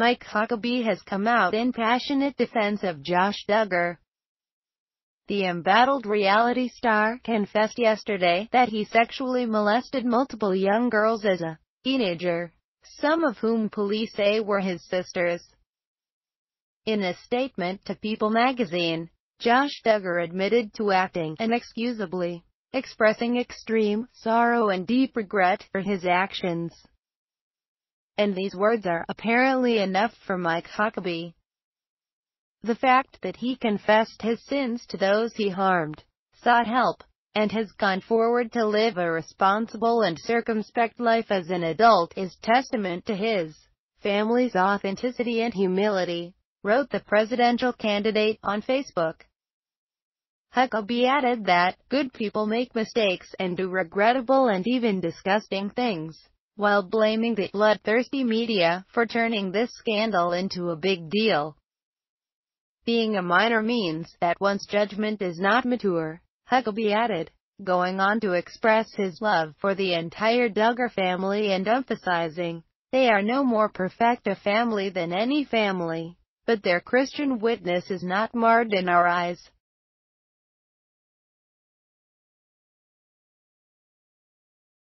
Mike Huckabee has come out in passionate defense of Josh Duggar. The embattled reality star confessed yesterday that he sexually molested multiple young girls as a teenager, some of whom police say were his sisters. In a statement to People magazine, Josh Duggar admitted to acting inexcusably, expressing extreme sorrow and deep regret for his actions and these words are apparently enough for Mike Huckabee. The fact that he confessed his sins to those he harmed, sought help, and has gone forward to live a responsible and circumspect life as an adult is testament to his family's authenticity and humility, wrote the presidential candidate on Facebook. Huckabee added that, good people make mistakes and do regrettable and even disgusting things while blaming the bloodthirsty media for turning this scandal into a big deal. Being a minor means that one's judgment is not mature, Huckabee added, going on to express his love for the entire Duggar family and emphasizing, they are no more perfect a family than any family, but their Christian witness is not marred in our eyes.